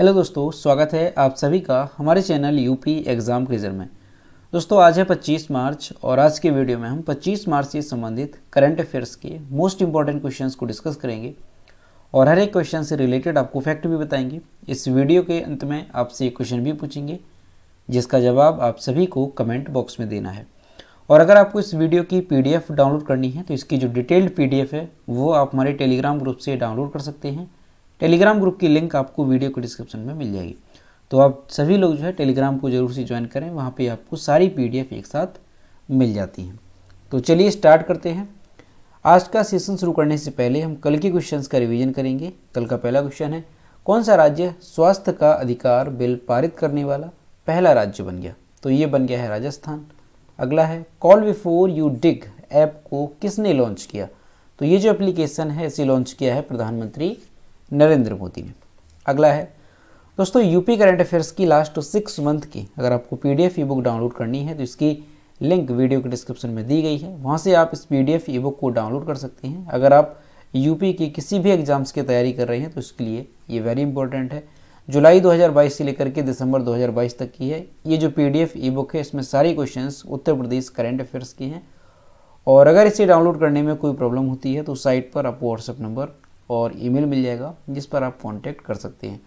hello दोस्तों स्वागत है आप सभी का हमारे चैनल यूपी एग्ज़ाम क्रीजर में दोस्तों आज है 25 मार्च और आज के वीडियो में हम 25 मार्च से संबंधित करंट अफेयर्स के मोस्ट इंपॉर्टेंट क्वेश्चंस को डिस्कस करेंगे और हर एक क्वेश्चन से रिलेटेड आपको फैक्ट भी बताएंगे इस वीडियो के अंत में आपसे एक क्वेश्चन भी पूछेंगे जिसका जवाब आप सभी को कमेंट बॉक्स में देना है और अगर आपको इस वीडियो की पी डाउनलोड करनी है तो इसकी जो डिटेल्ड पी है वो आप हमारे टेलीग्राम ग्रुप से डाउनलोड कर सकते हैं टेलीग्राम ग्रुप की लिंक आपको वीडियो के डिस्क्रिप्शन में मिल जाएगी तो आप सभी लोग जो है टेलीग्राम को जरूर से ज्वाइन करें वहाँ पे आपको सारी पीडीएफ एक साथ मिल जाती हैं तो चलिए स्टार्ट करते हैं आज का सेशन शुरू करने से पहले हम कल के क्वेश्चंस का रिवीजन करेंगे कल का पहला क्वेश्चन है कौन सा राज्य स्वास्थ्य का अधिकार बिल पारित करने वाला पहला राज्य बन गया तो ये बन गया है राजस्थान अगला है call before you dig app को किसने लॉन्च किया तो ये जो एप्लीकेशन है इसे लॉन्च किया है प्रधानमंत्री नरेंद्र मोदी ने अगला है दोस्तों यूपी करंट अफेयर्स की लास्ट सिक्स मंथ की अगर आपको P D F E book download करनी है तो इसकी लिंक वीडियो के डिस्क्रिप्शन में दी गई है वहाँ से आप इस P D F E book को डाउनलोड कर सकते हैं अगर आप यूपी के किसी भी एग्ज़ाम्स की तैयारी कर रहे हैं तो इसके लिए ये वेरी इंपॉर्टेंट है जुलाई 2022 से लेकर के दिसंबर 2022 तक की है ये जो P D F E book है इसमें सारी question Uttar Pradesh current affairs की हैं और अगर इसे डाउनलोड करने में कोई प्रॉब्लम होती है तो साइट पर आप व्हाट्सअप नंबर और ईमेल मिल जाएगा जिस पर आप कांटेक्ट कर सकते हैं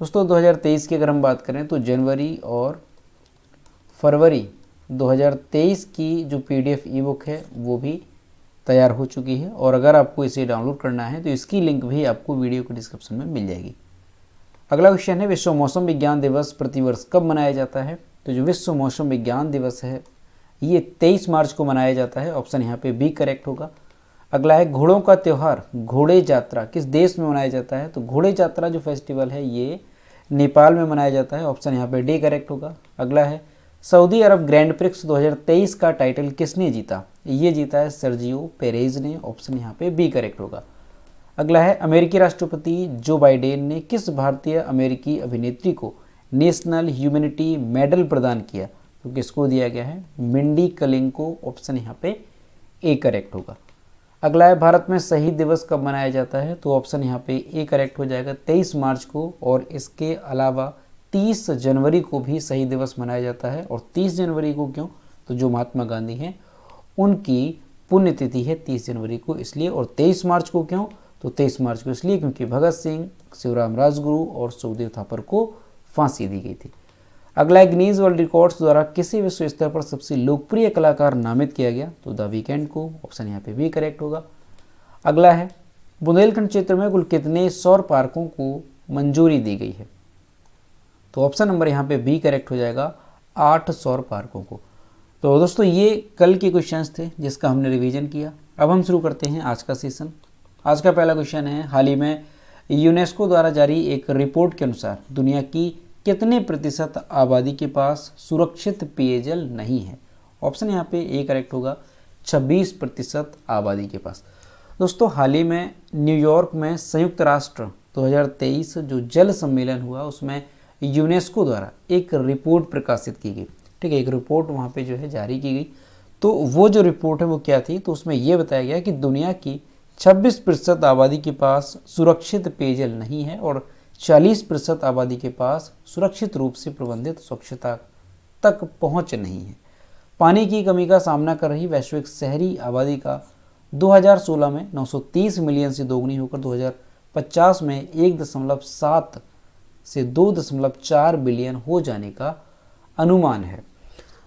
दोस्तों 2023 की अगर हम बात करें तो जनवरी और फरवरी 2023 की जो पी डी ई-बुक है वो भी तैयार हो चुकी है और अगर आपको इसे डाउनलोड करना है तो इसकी लिंक भी आपको वीडियो के डिस्क्रिप्शन में मिल जाएगी अगला क्वेश्चन है विश्व मौसम विज्ञान दिवस प्रतिवर्ष कब मनाया जाता है तो जो विश्व मौसम विज्ञान दिवस है ये 23 मार्च को मनाया जाता है ऑप्शन यहाँ पे बी करेक्ट होगा अगला है घोड़ों का त्यौहार घोड़े यात्रा किस देश में मनाया जाता है तो घोड़े यात्रा जो फेस्टिवल है ये नेपाल में मनाया जाता है ऑप्शन यहाँ पे डी करेक्ट होगा अगला है सऊदी अरब ग्रैंड प्रिक्स 2023 का टाइटल किसने जीता ये जीता है सर्जियो पेरेज ने ऑप्शन यहाँ पे बी करेक्ट होगा अगला है अमेरिकी राष्ट्रपति जो बाइडेन ने किस भारतीय अमेरिकी अभिनेत्री को नेशनल ह्यूमिनिटी मेडल प्रदान किया तो किसको दिया गया है मिंडी कलिंग को ऑप्शन यहाँ पे ए करेक्ट होगा अगला है भारत में शहीद दिवस कब मनाया जाता है तो ऑप्शन यहाँ पे ए करेक्ट हो जाएगा 23 मार्च को और इसके अलावा 30 जनवरी को भी शहीद दिवस मनाया जाता है और 30 जनवरी को क्यों तो जो महात्मा गांधी हैं उनकी पुण्यतिथि है 30 जनवरी को इसलिए और 23 मार्च को क्यों तो 23 मार्च को इसलिए क्योंकि भगत सिंह शिवराम राजगुरु और सुखदेव थापर को फांसी दी गई थी अगला है ग्नीज वर्ल्ड रिकॉर्ड्स द्वारा किसी विश्व स्तर पर सबसे लोकप्रिय कलाकार नामित किया गया तो द वीकेंड को ऑप्शन यहाँ पे भी करेक्ट होगा अगला है बुंदेलखंड क्षेत्र में कुल कितने सौर पार्कों को मंजूरी दी गई है तो ऑप्शन नंबर यहाँ पे बी करेक्ट हो जाएगा आठ सौर पार्कों को तो दोस्तों ये कल के क्वेश्चन थे जिसका हमने रिविजन किया अब हम शुरू करते हैं आज का सेशन आज का पहला क्वेश्चन है हाल ही में यूनेस्को द्वारा जारी एक रिपोर्ट के अनुसार दुनिया की कितने प्रतिशत आबादी के पास सुरक्षित पेयजल नहीं है ऑप्शन यहाँ पे ए करेक्ट होगा 26 प्रतिशत आबादी के पास दोस्तों हाल ही में न्यूयॉर्क में संयुक्त राष्ट्र 2023 जो जल सम्मेलन हुआ उसमें यूनेस्को द्वारा एक रिपोर्ट प्रकाशित की गई ठीक है एक रिपोर्ट वहाँ पे जो है जारी की गई तो वो जो रिपोर्ट है वो क्या थी तो उसमें ये बताया गया कि दुनिया की छब्बीस प्रतिशत आबादी के पास सुरक्षित पेयजल नहीं है और चालीस प्रतिशत आबादी के पास सुरक्षित रूप से प्रबंधित स्वच्छता तक पहुंच नहीं है पानी की कमी का सामना कर रही वैश्विक शहरी आबादी का 2016 में 930 मिलियन से दोगुनी होकर 2050 में 1.7 से 2.4 बिलियन हो जाने का अनुमान है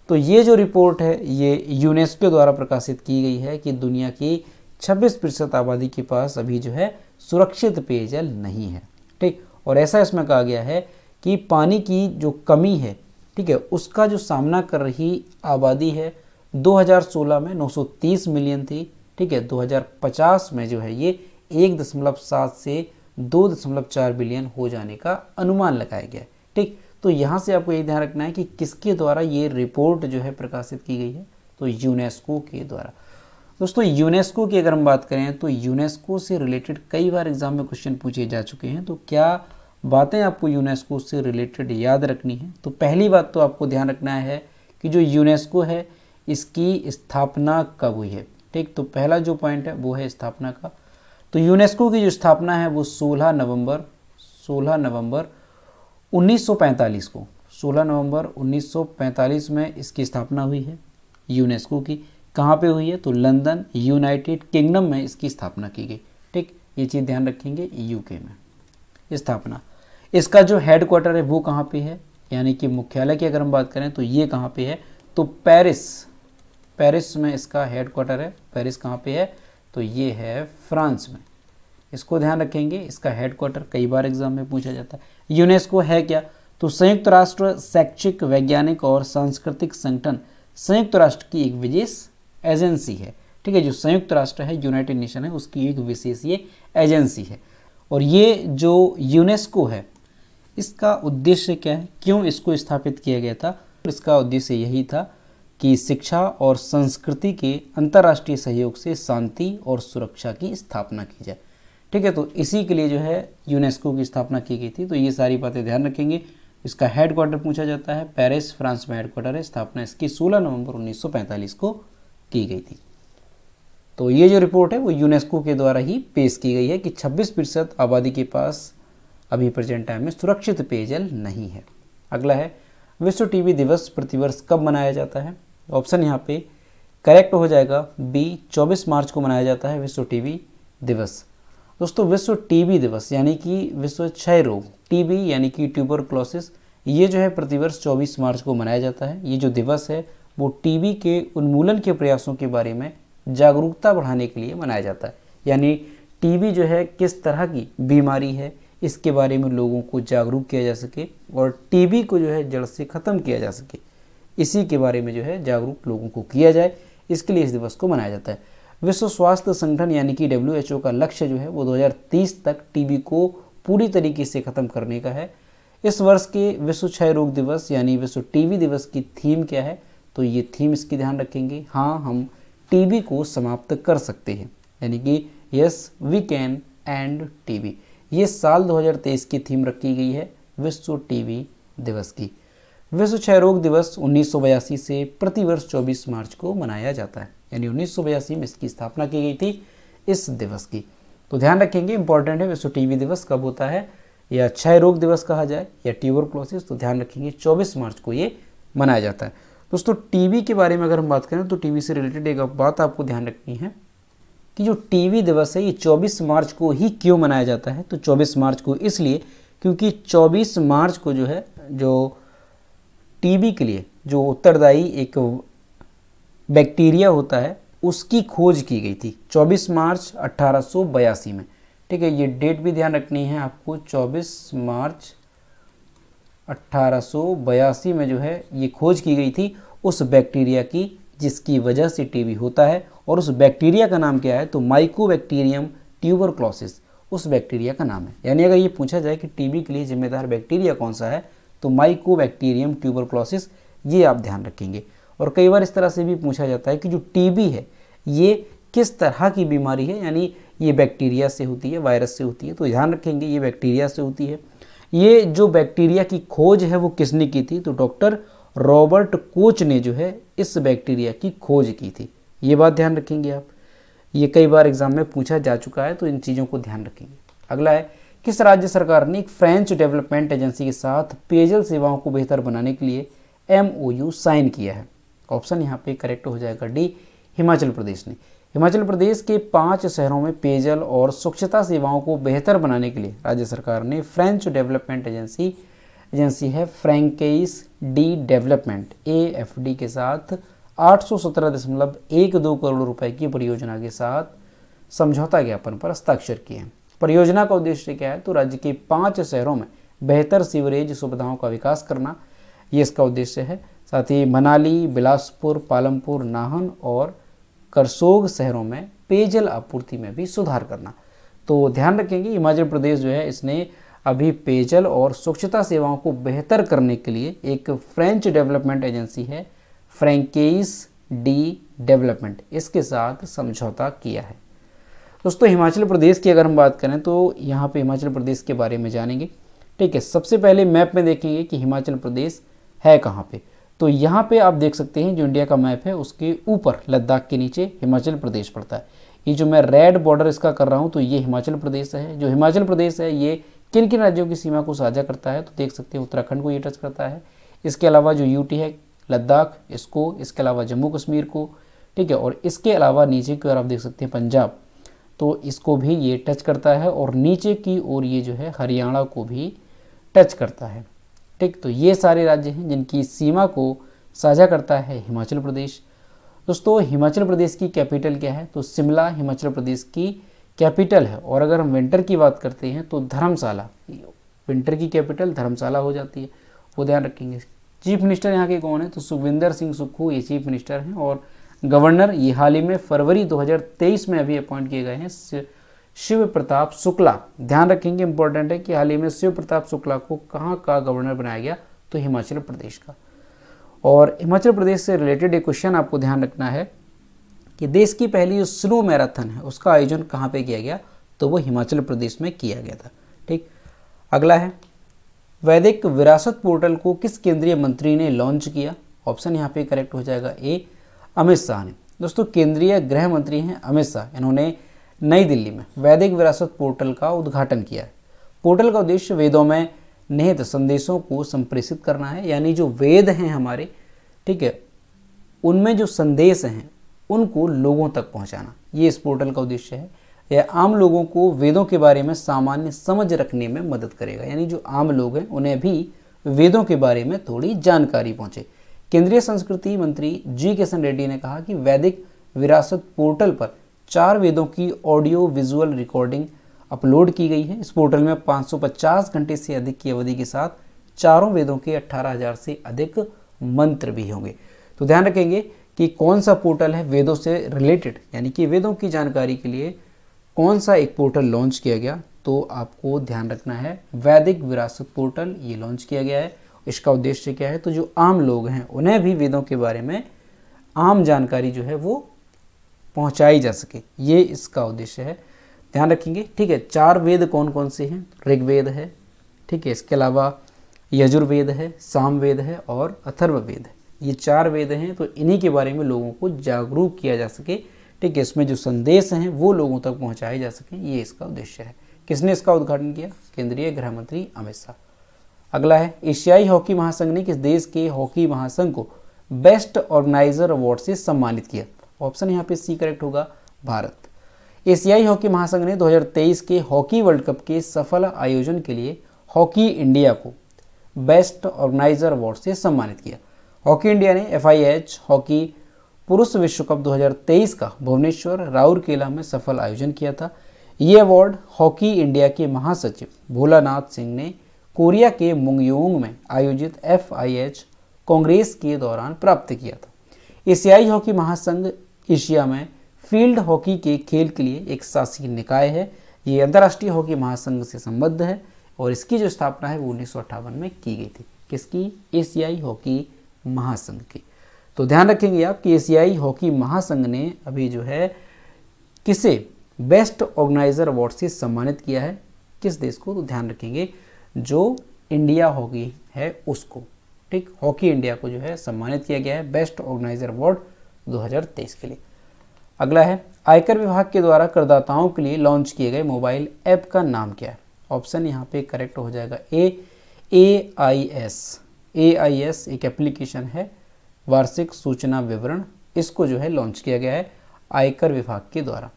तो ये जो रिपोर्ट है ये यूनेस्को द्वारा प्रकाशित की गई है कि दुनिया की 26 प्रतिशत आबादी के पास अभी जो है सुरक्षित पेयजल नहीं है ठीक और ऐसा इसमें कहा गया है कि पानी की जो कमी है ठीक है उसका जो सामना कर रही आबादी है 2016 में 930 मिलियन थी ठीक है 2050 में जो है ये एक दशमलव सात से दो दशमलव चार बिलियन हो जाने का अनुमान लगाया गया है ठीक तो यहाँ से आपको ये ध्यान रखना है कि किसके द्वारा ये रिपोर्ट जो है प्रकाशित की गई है तो यूनेस्को के द्वारा दोस्तों यूनेस्को की अगर हम बात करें तो यूनेस्को से रिलेटेड कई बार एग्जाम में क्वेश्चन पूछे जा चुके हैं तो क्या बातें आपको यूनेस्को से रिलेटेड याद रखनी है तो पहली बात तो आपको ध्यान रखना है कि जो यूनेस्को है इसकी स्थापना कब हुई है ठीक तो पहला जो पॉइंट है वो है स्थापना का तो यूनेस्को की जो स्थापना है वो 16 नवंबर 16 नवंबर 1945 को 16 नवंबर 1945 में इसकी स्थापना हुई है यूनेस्को की कहाँ पे हुई है तो लंदन यूनाइटेड किंगडम में इसकी स्थापना की गई ठीक ये चीज़ ध्यान रखेंगे यूके में स्थापना इसका जो हेड क्वार्टर है वो कहाँ पे है यानी कि मुख्यालय की अगर हम बात करें तो ये कहाँ पे है तो पेरिस पेरिस में इसका हेड क्वार्टर है पेरिस कहाँ पे है तो ये है फ्रांस में इसको ध्यान रखेंगे इसका हेड क्वार्टर कई बार एग्जाम में पूछा जाता है यूनेस्को है क्या तो संयुक्त राष्ट्र शैक्षिक वैज्ञानिक और सांस्कृतिक संगठन संयुक्त राष्ट्र की एक विशेष एजेंसी है ठीक है जो संयुक्त राष्ट्र है यूनाइटेड नेशन है उसकी एक विशेष ये एजेंसी है और ये जो यूनेस्को है इसका उद्देश्य क्या है क्यों इसको स्थापित किया गया था इसका उद्देश्य यही था कि शिक्षा और संस्कृति के अंतर्राष्ट्रीय सहयोग से शांति और सुरक्षा की स्थापना की जाए ठीक है तो इसी के लिए जो है यूनेस्को की स्थापना की गई थी तो ये सारी बातें ध्यान रखेंगे इसका हेडक्वार्टर पूछा जाता है पेरिस फ्रांस में हेडक्वार्टर है स्थापना इसकी 16 नवंबर 1945 को की गई थी तो ये जो रिपोर्ट है वो यूनेस्को के द्वारा ही पेश की गई है कि 26 प्रतिशत आबादी के पास अभी प्रेजेंट टाइम में सुरक्षित पेयजल नहीं है अगला है विश्व टीबी दिवस प्रतिवर्ष कब मनाया जाता है ऑप्शन यहाँ पे करेक्ट हो जाएगा बी 24 मार्च को मनाया जाता है विश्व टीवी दिवस दोस्तों विश्व टीबी दिवस यानी कि विश्व क्षय रोग टीबी यानी कि ट्यूबर क्लोसिस ये जो है प्रतिवर्ष 24 मार्च को मनाया जाता है ये जो दिवस है वो टीबी के उन्मूलन के प्रयासों के बारे में जागरूकता बढ़ाने के लिए मनाया जाता है यानी टीबी जो है किस तरह की बीमारी है इसके बारे में लोगों को जागरूक किया जा सके और टीबी को जो है जड़ से ख़त्म किया जा सके इसी के बारे में जो है जागरूक लोगों को किया जाए इसके लिए इस दिवस को मनाया जाता है विश्व स्वास्थ्य संगठन यानी कि डब्ल्यू का लक्ष्य जो है वो 2030 तक टीबी को पूरी तरीके से ख़त्म करने का है इस वर्ष के विश्व क्षय रोग दिवस यानी विश्व टीबी दिवस की थीम क्या है तो ये थीम इसकी ध्यान रखेंगे हाँ हम टीबी को समाप्त कर सकते हैं यानी कि yes we can and TB ये साल 2023 की थीम रखी गई है विश्व टीबी दिवस की विश्व क्षय रोग दिवस उन्नीस से प्रतिवर्ष 24 मार्च को मनाया जाता है यानी उन्नीस में इसकी स्थापना की गई थी इस दिवस की तो ध्यान रखेंगे इंपॉर्टेंट है विश्व टीबी दिवस कब होता है या क्षय रोग दिवस कहा जाए या ट्यूबर तो ध्यान रखेंगे 24 मार्च को ये मनाया जाता है दोस्तों टीवी के बारे में अगर हम बात करें तो टीवी से रिलेटेड एक बात आपको ध्यान रखनी है कि जो टीवी दिवस है ये 24 मार्च को ही क्यों मनाया जाता है तो 24 मार्च को इसलिए क्योंकि 24 मार्च को जो है जो टीवी के लिए जो उत्तरदायी एक बैक्टीरिया होता है उसकी खोज की गई थी 24 मार्च अट्ठारह में ठीक है ये डेट भी ध्यान रखनी है आपको 24 मार्च अट्ठारह में जो है ये खोज की गई थी उस बैक्टीरिया की जिसकी वजह से टीबी होता है और उस बैक्टीरिया का नाम क्या है तो माइकोबैक्टीरियम क्लॉसिस उस बैक्टीरिया का नाम है यानी अगर ये पूछा जाए कि टीबी के लिए जिम्मेदार बैक्टीरिया कौन सा है तो माइकोबैक्टीरियम क्लॉसिस ये आप ध्यान रखेंगे और कई बार इस तरह से भी पूछा जाता है कि जो टीबी है ये किस तरह की बीमारी है यानी ये बैक्टीरिया से होती है वायरस से होती है तो ध्यान रखेंगे ये बैक्टीरिया से होती है ये जो बैक्टीरिया की खोज है वो किसने की थी तो डॉक्टर रॉबर्ट कोच ने जो है इस बैक्टीरिया की खोज की थी ये बात ध्यान रखेंगे आप ये कई बार एग्जाम में पूछा जा चुका है तो इन चीज़ों को ध्यान रखेंगे अगला है किस राज्य सरकार ने एक फ्रेंच डेवलपमेंट एजेंसी के साथ पेयजल सेवाओं को बेहतर बनाने के लिए एम साइन किया है ऑप्शन यहाँ पे करेक्ट हो जाएगा डी हिमाचल प्रदेश ने हिमाचल प्रदेश के पांच शहरों में पेयजल और स्वच्छता सेवाओं को बेहतर बनाने के लिए राज्य सरकार ने फ्रेंच डेवलपमेंट एजेंसी एजेंसी है फ्रेंकेस डी डेवलपमेंट ए के साथ आठ करोड़ रुपए की परियोजना के साथ समझौता ज्ञापन पर हस्ताक्षर किए हैं परियोजना का उद्देश्य क्या है तो राज्य के पांच शहरों में बेहतर सीवरेज सुविधाओं का विकास करना ये इसका उद्देश्य है साथ ही मनाली बिलासपुर पालमपुर नाहन और करसोग शहरों में पेयजल आपूर्ति में भी सुधार करना तो ध्यान रखेंगे हिमाचल प्रदेश जो है इसने अभी पेयजल और स्वच्छता सेवाओं को बेहतर करने के लिए एक फ्रेंच डेवलपमेंट एजेंसी है फ्रेंकेस डी डेवलपमेंट इसके साथ समझौता किया है दोस्तों हिमाचल प्रदेश की अगर हम बात करें तो यहाँ पे हिमाचल प्रदेश के बारे में जानेंगे ठीक है सबसे पहले मैप में देखेंगे कि हिमाचल प्रदेश है कहाँ पे तो यहाँ पे आप देख सकते हैं जो इंडिया का मैप है उसके ऊपर लद्दाख के नीचे हिमाचल प्रदेश पड़ता है ये जो मैं रेड बॉर्डर इसका कर रहा हूँ तो ये हिमाचल प्रदेश है जो हिमाचल प्रदेश है ये किन किन राज्यों की सीमा को साझा करता है तो देख सकते हैं उत्तराखंड को ये टच करता है इसके अलावा जो यूटी है लद्दाख इसको इसके अलावा जम्मू कश्मीर को ठीक है और इसके अलावा नीचे की ओर आप देख सकते हैं पंजाब तो इसको भी ये टच करता है और नीचे की ओर ये जो है हरियाणा को भी टच करता है ठीक तो ये सारे राज्य हैं जिनकी सीमा को साझा करता है हिमाचल प्रदेश दोस्तों हिमाचल प्रदेश की कैपिटल क्या है तो शिमला हिमाचल प्रदेश की कैपिटल है और अगर हम विंटर की बात करते हैं तो धर्मशाला विंटर की कैपिटल धर्मशाला हो जाती है वो ध्यान रखेंगे चीफ मिनिस्टर यहाँ के कौन है तो सुखविंदर सिंह सुक्खू ये चीफ मिनिस्टर हैं और गवर्नर ये हाल ही में फरवरी 2023 में अभी अपॉइंट किए गए हैं शिव प्रताप शुक्ला ध्यान रखेंगे इंपॉर्टेंट है कि हाल ही में शिव प्रताप शुक्ला को कहाँ का गवर्नर बनाया गया तो हिमाचल प्रदेश का और हिमाचल प्रदेश से रिलेटेड एक क्वेश्चन आपको ध्यान रखना है कि देश की पहली जो स्नो मैराथन है उसका आयोजन कहाँ पे किया गया तो वो हिमाचल प्रदेश में किया गया था ठीक अगला है वैदिक विरासत पोर्टल को किस केंद्रीय मंत्री ने लॉन्च किया ऑप्शन यहाँ पे करेक्ट हो जाएगा ए अमित शाह ने दोस्तों केंद्रीय गृह मंत्री हैं अमित शाह इन्होंने नई दिल्ली में वैदिक विरासत पोर्टल का उद्घाटन किया है पोर्टल का उद्देश्य वेदों में निहित संदेशों को संप्रेषित करना है यानी जो वेद हैं हमारे ठीक है उनमें जो संदेश हैं उनको लोगों तक पहुंचाना ये इस पोर्टल का उद्देश्य है यह आम लोगों को वेदों के बारे में सामान्य समझ रखने में मदद करेगा यानी जो आम लोग हैं उन्हें भी वेदों के बारे में थोड़ी जानकारी पहुंचे केंद्रीय संस्कृति मंत्री जी किशन रेड्डी ने कहा कि वैदिक विरासत पोर्टल पर चार वेदों की ऑडियो विजुअल रिकॉर्डिंग अपलोड की गई है इस पोर्टल में 550 घंटे से अधिक की अवधि के साथ चारों वेदों के 18,000 से अधिक मंत्र भी होंगे तो ध्यान रखेंगे कि कौन सा पोर्टल है वेदों से रिलेटेड यानी कि वेदों की जानकारी के लिए कौन सा एक पोर्टल लॉन्च किया गया तो आपको ध्यान रखना है वैदिक विरासत पोर्टल ये लॉन्च किया गया है इसका उद्देश्य क्या है तो जो आम लोग हैं उन्हें भी वेदों के बारे में आम जानकारी जो है वो पहुंचाई जा सके ये इसका उद्देश्य है ध्यान रखेंगे ठीक है चार वेद कौन कौन से हैं ऋग्वेद है ठीक है इसके अलावा यजुर्वेद है सामवेद है और अथर्ववेद है ये चार वेद हैं तो इन्हीं के बारे में लोगों को जागरूक किया जा सके ठीक है इसमें जो संदेश हैं वो लोगों तक पहुँचाए जा सकें ये इसका उद्देश्य है किसने इसका उद्घाटन किया केंद्रीय गृह मंत्री अमित शाह अगला है एशियाई हॉकी महासंघ ने किस देश के हॉकी महासंघ को बेस्ट ऑर्गेनाइजर अवार्ड से सम्मानित किया ऑप्शन यहाँ पे सी करेक्ट होगा भारत एशियाई हॉकी महासंघ ने 2023 के हॉकी वर्ल्ड कप के सफल आयोजन के लिए हॉकी इंडिया को बेस्ट ऑर्गेनाइजर अवार्ड से सम्मानित किया हॉकी इंडिया ने एफ हॉकी पुरुष विश्व कप 2023 का भुवनेश्वर राउरकेला में सफल आयोजन किया था ये अवार्ड हॉकी इंडिया के महासचिव भोलानाथ सिंह ने कोरिया के मुंगयोंग में आयोजित एफ कांग्रेस के दौरान प्राप्त किया था एशियाई हॉकी महासंघ एशिया में फील्ड हॉकी के खेल के लिए एक शासकीय निकाय है ये अंतर्राष्ट्रीय हॉकी महासंघ से संबद्ध है और इसकी जो स्थापना है वो उन्नीस में की गई थी किसकी एशियाई हॉकी महासंघ की तो ध्यान रखेंगे आप कि एशियाई हॉकी महासंघ ने अभी जो है किसे बेस्ट ऑर्गेनाइजर अवार्ड से सम्मानित किया है किस देश को तो ध्यान रखेंगे जो इंडिया हॉकी है उसको ठीक हॉकी इंडिया को जो है सम्मानित किया गया है बेस्ट ऑर्गेनाइजर अवार्ड 2023 के लिए अगला है आयकर विभाग के द्वारा करदाताओं के लिए लॉन्च किए गए मोबाइल ऐप का नाम क्या है ऑप्शन यहाँ पे करेक्ट हो जाएगा A A I S A I S एक एप्लीकेशन है वार्षिक सूचना विवरण इसको जो है लॉन्च किया गया है आयकर विभाग के द्वारा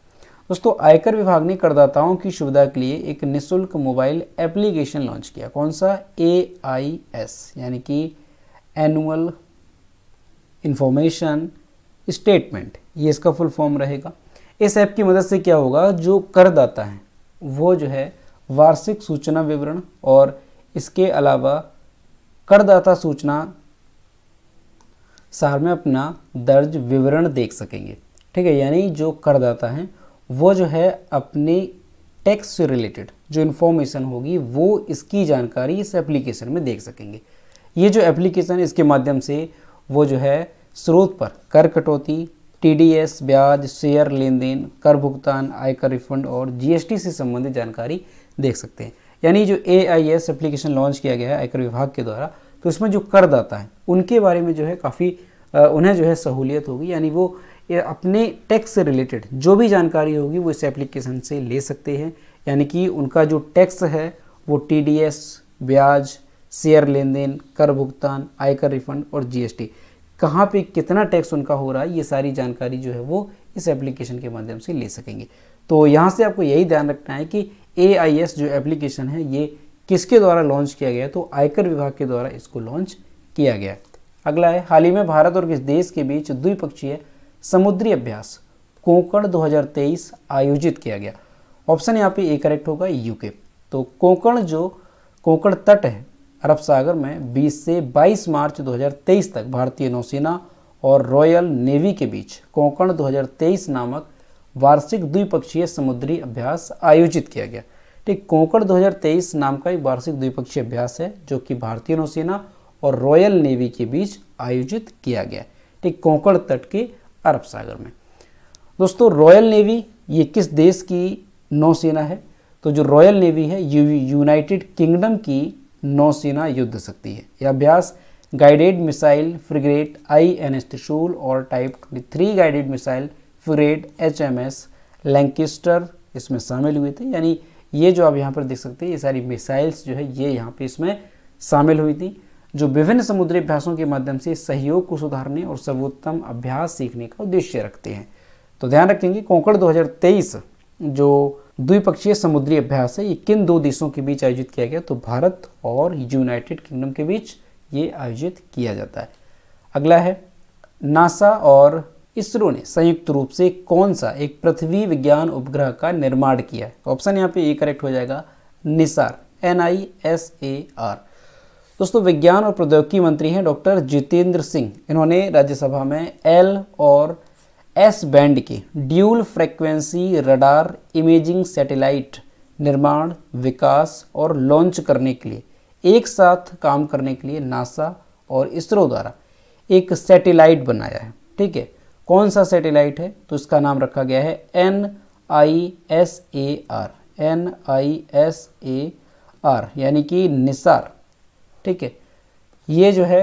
दोस्तों आयकर विभाग ने करदाताओं की सुविधा के लिए एक निशुल्क मोबाइल एप्लीकेशन लॉन्च किया कौन सा ए आई एस यानी कि एनुअल इंफॉर्मेशन स्टेटमेंट ये इसका फुल फॉर्म रहेगा इस ऐप की मदद से क्या होगा जो करदाता है वो जो है वार्षिक सूचना विवरण और इसके अलावा करदाता सूचना सार में अपना दर्ज विवरण देख सकेंगे ठीक है यानी जो करदाता हैं वो जो है अपने टैक्स से रिलेटेड जो इन्फॉर्मेशन होगी वो इसकी जानकारी इस एप्लीकेशन में देख सकेंगे ये जो एप्लीकेशन इसके माध्यम से वो जो है स्रोत पर कर कटौती टीडीएस ब्याज शेयर लेन देन कर भुगतान आयकर रिफंड और जीएसटी से संबंधित जानकारी देख सकते हैं यानी जो A I S application launch किया गया है आयकर विभाग के द्वारा तो उसमें जो करदाता हैं उनके बारे में जो है काफ़ी उन्हें जो है सहूलियत होगी यानी वो अपने टैक्स से रिलेटेड जो भी जानकारी होगी वो इस एप्लीकेशन से ले सकते हैं यानी कि उनका जो टैक्स है वो टी ब्याज शेयर लेन देन कर भुगतान आयकर रिफंड और जीएसटी कहाँ पे कितना टैक्स उनका हो रहा है ये सारी जानकारी जो है वो इस एप्लीकेशन के माध्यम से ले सकेंगे तो यहाँ से आपको यही ध्यान रखना है कि ए जो एप्लीकेशन है ये किसके द्वारा लॉन्च किया गया तो आयकर विभाग के द्वारा इसको लॉन्च किया गया अगला है हाल ही में भारत और किस देश के बीच द्विपक्षीय समुद्री अभ्यास कोंकण 2023 आयोजित किया गया ऑप्शन यहाँ पे ए करेक्ट होगा यूके तो कोंकण जो कोंकण तट है अरब सागर में 20 से 22 मार्च 2023 तक भारतीय नौसेना और रॉयल नेवी के बीच कोंकण 2023 नामक वार्षिक द्विपक्षीय समुद्री अभ्यास आयोजित किया गया ठीक कोंकण 2023 नाम का एक वार्षिक द्विपक्षीय अभ्यास है जो कि भारतीय नौसेना और रॉयल नेवी के बीच आयोजित किया गया ठीक कोंकण तट के अरब सागर में दोस्तों रॉयल नेवी ये किस देश की नौसेना है तो जो रॉयल नेवी है यूनाइटेड किंगडम की नौसेना युद्ध सकती है यह अभ्यास guided missile frigate I N S Trishul और type three guided missile frigate H M S Lancaster इसमें शामिल हुए थे यानी ये जो आप यहाँ पर देख सकते हैं ये सारी मिसाइल्स जो है ये यहाँ पे इसमें शामिल हुई थी जो विभिन्न समुद्री अभ्यासों के माध्यम से सहयोग को सुधारने और सर्वोत्तम अभ्यास सीखने का उद्देश्य रखते हैं तो ध्यान रखेंगे कोंकण 2023 जो द्विपक्षीय समुद्री अभ्यास है ये किन दो देशों के बीच आयोजित किया गया तो भारत और यूनाइटेड किंगडम के बीच ये आयोजित किया जाता है अगला है नासा और इसरो ने संयुक्त रूप से कौन सा एक पृथ्वी विज्ञान उपग्रह का निर्माण किया है ऑप्शन यहाँ पे ए करेक्ट हो जाएगा NISAR N I S A R दोस्तों विज्ञान और प्रौद्योगिकी मंत्री हैं डॉक्टर जितेंद्र सिंह इन्होंने राज्यसभा में एल और एस बैंड के dual frequency radar imaging satellite निर्माण विकास और लॉन्च करने के लिए एक साथ काम करने के लिए नासा और इसरो द्वारा एक सैटेलाइट बनाया है ठीक है कौन सा सैटेलाइट है तो इसका नाम रखा गया है N I S A R N I S A R यानी कि निसार ठीक है ये जो है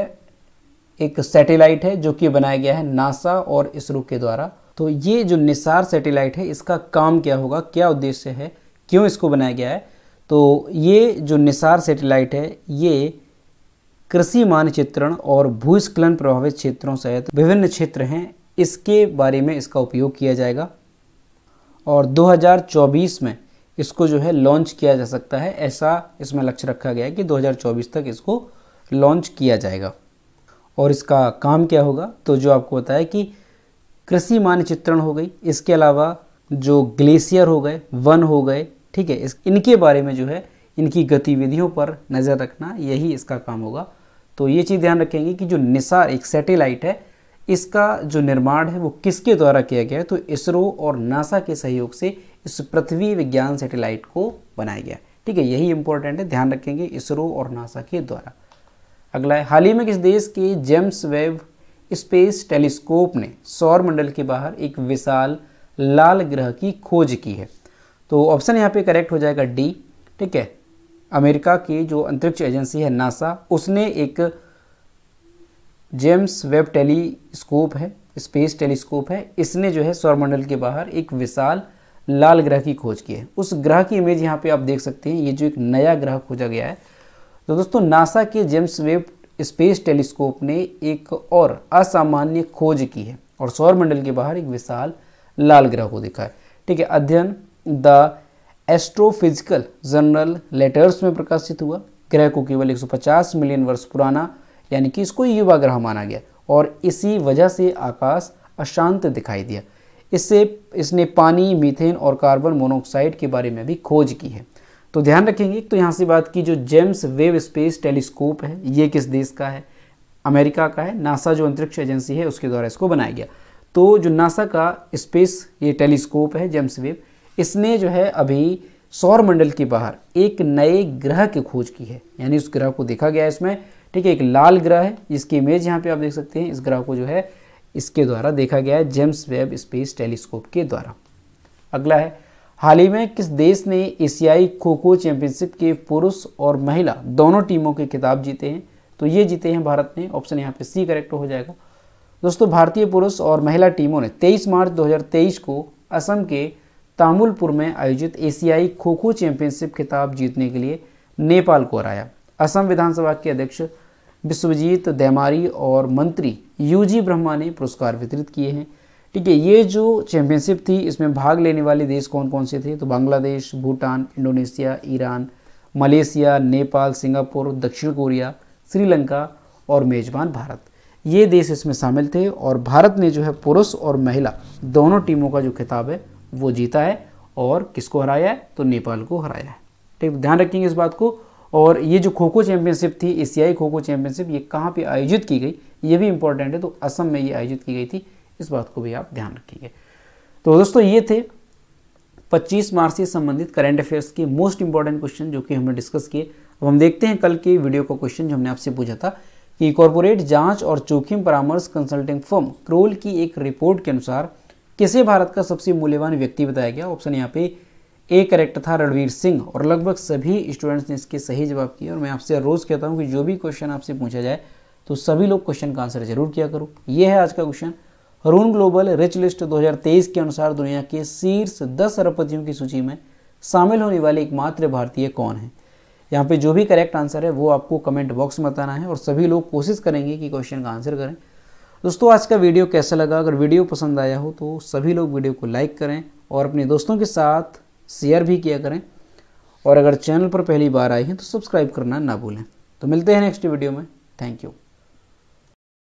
एक सैटेलाइट है जो कि बनाया गया है नासा और इसरो के द्वारा तो ये जो निसार सैटेलाइट है इसका काम क्या होगा क्या उद्देश्य है क्यों इसको बनाया गया है तो ये जो निसार सैटेलाइट है ये कृषि मानचित्रण और भूस्खलन प्रभावित क्षेत्रों सहित विभिन्न क्षेत्र हैं इसके बारे में इसका उपयोग किया जाएगा और 2024 में इसको जो है लॉन्च किया जा सकता है ऐसा इसमें लक्ष्य रखा गया है कि 2024 तक इसको लॉन्च किया जाएगा और इसका काम क्या होगा तो जो आपको बताया कि कृषि मानचित्रण हो गई इसके अलावा जो ग्लेशियर हो गए वन हो गए ठीक है इस इनके बारे में जो है इनकी गतिविधियों पर नज़र रखना यही इसका काम होगा तो ये चीज़ ध्यान रखेंगे कि जो निसार एक सैटेलाइट है इसका जो निर्माण है वो किसके द्वारा किया गया है तो इसरो और नासा के सहयोग से इस पृथ्वी विज्ञान सैटेलाइट को बनाया गया ठीक है यही इंपॉर्टेंट है ध्यान रखेंगे इसरो और नासा के द्वारा अगला है हाल ही में किस देश के जेम्स वेब स्पेस टेलीस्कोप ने सौर मंडल के बाहर एक विशाल लाल ग्रह की खोज की है तो ऑप्शन यहाँ पे करेक्ट हो जाएगा डी ठीक है अमेरिका की जो अंतरिक्ष एजेंसी है नासा उसने एक जेम्स वेब टेलीस्कोप है स्पेस टेलीस्कोप है इसने जो है सौरमंडल के बाहर एक विशाल लाल ग्रह की खोज की है उस ग्रह की इमेज यहाँ पे आप देख सकते हैं ये जो एक नया ग्रह खोजा गया है तो दोस्तों नासा के जेम्स वेब स्पेस टेलीस्कोप ने एक और असामान्य खोज की है और सौरमंडल के बाहर एक विशाल लाल ग्रह को देखा है ठीक है अध्ययन द एस्ट्रोफिजिकल जर्नल लेटर्स में प्रकाशित हुआ ग्रह को केवल 150 मिलियन वर्ष पुराना यानी कि इसको युवा ग्रह माना गया और इसी वजह से आकाश अशांत दिखाई दिया इससे इसने पानी मीथेन और कार्बन मोनोऑक्साइड के बारे में भी खोज की है तो ध्यान रखेंगे तो यहाँ से बात की जो जेम्स वेव स्पेस टेलीस्कोप है ये किस देश का है अमेरिका का है नासा जो अंतरिक्ष एजेंसी है उसके द्वारा इसको बनाया गया तो जो नासा का स्पेस ये टेलीस्कोप है जेम्स वेब इसने जो है अभी सौर मंडल के बाहर एक नए ग्रह की खोज की है यानी उस ग्रह को देखा गया है इसमें ठीक है एक लाल ग्रह है जिसकी इमेज यहाँ पे आप देख सकते हैं इस ग्रह को जो है इसके द्वारा देखा गया है जेम्स वेब स्पेस टेलीस्कोप के द्वारा अगला है हाल ही में किस देश ने एशियाई खो खो चैंपियनशिप के पुरुष और महिला दोनों टीमों के खिताब जीते हैं तो ये जीते हैं भारत ने ऑप्शन यहाँ पे सी करेक्ट हो जाएगा दोस्तों भारतीय पुरुष और महिला टीमों ने 23 मार्च 2023 को असम के तामुलपुर में आयोजित एशियाई खो खो चैंपियनशिप खिताब जीतने के लिए नेपाल को हराया असम विधानसभा के अध्यक्ष विश्वजीत दैमारी और मंत्री यूजी ब्रह्मा ने पुरस्कार वितरित किए हैं ठीक है ये जो चैंपियनशिप थी इसमें भाग लेने वाले देश कौन कौन से थे तो Bangladesh Bhutan Indonesia Iran Malaysia Nepal Singapore दक्षिण कोरिया श्रीलंका और मेज़बान भारत ये देश इसमें शामिल थे और भारत ने जो है पुरुष और महिला दोनों टीमों का जो खिताब है वो जीता है और किसको हराया है तो नेपाल को हराया है ठीक ध्यान रखेंगे इस बात को और ये जो खो खो चैंपियनशिप थी एशियाई खो खो चैंपियनशिप ये कहाँ पे आयोजित की गई ये भी इंपॉर्टेंट है तो असम में ये आयोजित की गई थी इस बात को भी आप ध्यान रखेंगे तो दोस्तों ये थे 25 मार्च से संबंधित करंट अफेयर्स के मोस्ट इंपॉर्टेंट क्वेश्चन जो कि हमने डिस्कस किए अब हम देखते हैं कल के वीडियो का क्वेश्चन जो हमने आपसे पूछा था कि कॉरपोरेट जांच और जोखिम परामर्श कंसल्टिंग फर्म क्रोल की एक रिपोर्ट के अनुसार किसे भारत का सबसे मूल्यवान व्यक्ति बताया गया ऑप्शन यहाँ पे ए करेक्ट था रणवीर सिंह और लगभग सभी स्टूडेंट्स ने इसके सही जवाब किए और मैं आपसे रोज़ कहता हूँ कि जो भी क्वेश्चन आपसे पूछा जाए तो सभी लोग क्वेश्चन का आंसर जरूर किया करो ये है आज का question Hurun global rich list 2023 के अनुसार दुनिया के शीर्ष दस अरबपतियों की सूची में शामिल होने वाले एकमात्र भारतीय कौन है यहाँ पे जो भी करेक्ट आंसर है वो आपको कमेंट बॉक्स में बताना है और सभी लोग कोशिश करेंगे कि क्वेश्चन का आंसर करें दोस्तों आज का वीडियो कैसा लगा अगर वीडियो पसंद आया हो तो सभी लोग वीडियो को लाइक करें और अपने दोस्तों के साथ शेयर भी किया करें और अगर चैनल पर पहली बार आई हैं तो सब्सक्राइब करना ना भूलें तो मिलते हैं नेक्स्ट वीडियो में थैंक यू